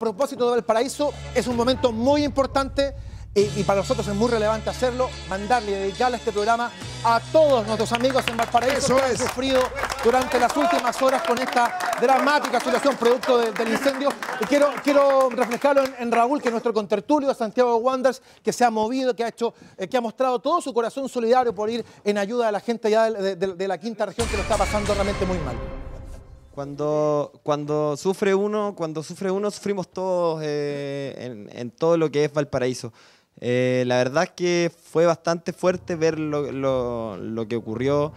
propósito de Valparaíso, es un momento muy importante y, para nosotros es muy relevante hacerlo, mandarle y dedicarle este programa a todos nuestros amigos en Valparaíso que han sufrido durante las últimas horas con esta dramática situación producto del incendio. Y quiero, quiero reflejarlo en, Raúl, que es nuestro contertulio, Santiago Wanders, que se ha movido, que ha, hecho, eh, que ha mostrado todo su corazón solidario por ir en ayuda a la gente de la quinta región que lo está pasando realmente muy mal. Cuando, cuando sufre uno, cuando sufre uno, sufrimos todos eh, en, todo lo que es Valparaíso. Eh, la verdad es que fue bastante fuerte ver lo, que ocurrió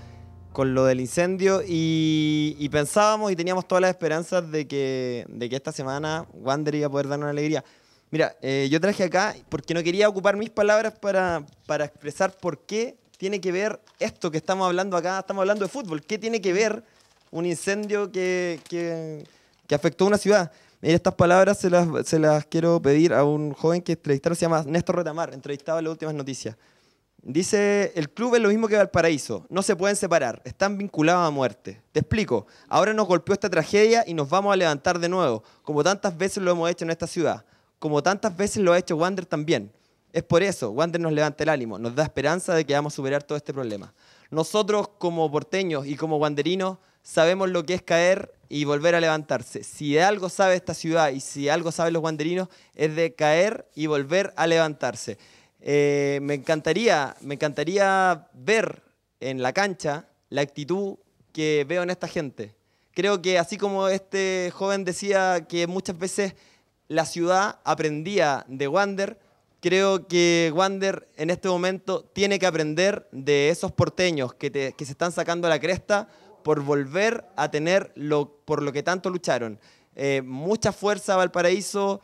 con lo del incendio y, pensábamos y teníamos todas las esperanzas de que, esta semana Wander iba a poder dar una alegría. Mira, eh, yo traje acá porque no quería ocupar mis palabras para, para expresar por qué tiene que ver esto que estamos hablando acá, estamos hablando de fútbol, qué tiene que ver un incendio que, que, que afectó una ciudad. Y estas palabras se las, se las quiero pedir a un joven que entrevistaron, se llama Néstor Retamar, entrevistado en las últimas noticias. Dice, el club es lo mismo que Valparaíso, no se pueden separar, están vinculados a muerte. Te explico, ahora nos golpeó esta tragedia y nos vamos a levantar de nuevo, como tantas veces lo hemos hecho en esta ciudad, como tantas veces lo ha hecho Wander también. Es por eso, Wander nos levanta el ánimo, nos da esperanza de que vamos a superar todo este problema. Nosotros como porteños y como wanderinos sabemos lo que es caer y volver a levantarse. Si de algo sabe esta ciudad y si algo saben los wanderinos es de caer y volver a levantarse. Eh, me, encantaría, me encantaría ver en la cancha la actitud que veo en esta gente. Creo que así como este joven decía que muchas veces la ciudad aprendía de Wander, creo que Wander en este momento tiene que aprender de esos porteños que, que se están sacando la cresta por volver a tener lo, por lo que tanto lucharon. Eh, mucha fuerza Valparaíso,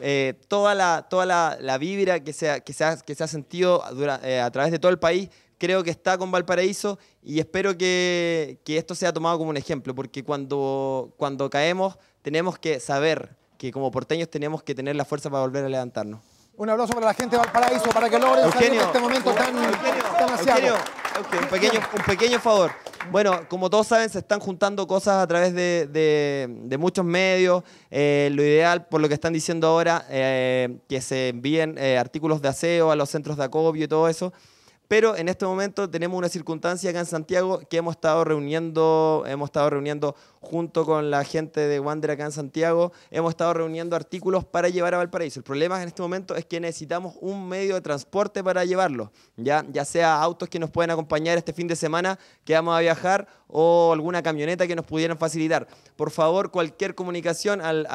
eh, toda, la, toda la, la vibra que se, que se, ha, que se ha, sentido eh, a través de todo el país, creo que está con Valparaíso y espero que, que, esto sea tomado como un ejemplo, porque cuando, cuando caemos tenemos que saber que como porteños tenemos que tener la fuerza para volver a levantarnos. Un abrazo para la gente de Valparaíso, para que logren salir de este momento tan, Eugenio, un, pequeño, un pequeño favor. Bueno, como todos saben, se están juntando cosas a través de, muchos medios. Eh, lo ideal, por lo que están diciendo ahora, eh, que se envíen eh, artículos de aseo a los centros de acopio y todo eso. Pero en este momento tenemos una circunstancia acá en Santiago que hemos estado reuniendo, hemos estado reuniendo junto con la gente de Wander acá en Santiago, hemos estado reuniendo artículos para llevar a Valparaíso. El problema en este momento es que necesitamos un medio de transporte para llevarlo, ya, ya sea autos que nos pueden acompañar este fin de semana que vamos a viajar o alguna camioneta que nos pudieran facilitar. Por favor, cualquier comunicación al,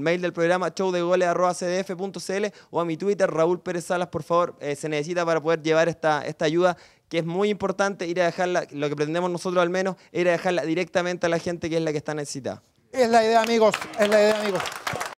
mail del programa showdegoles.cdf.cl o a mi Twitter, Raúl Pérez Salas, por favor, eh, se necesita para poder llevar esta, esta ayuda que es muy importante ir a dejarla, lo que pretendemos nosotros al menos, ir a dejarla directamente a la gente que es la que está necesitada. Es la idea, amigos, es la idea, amigos.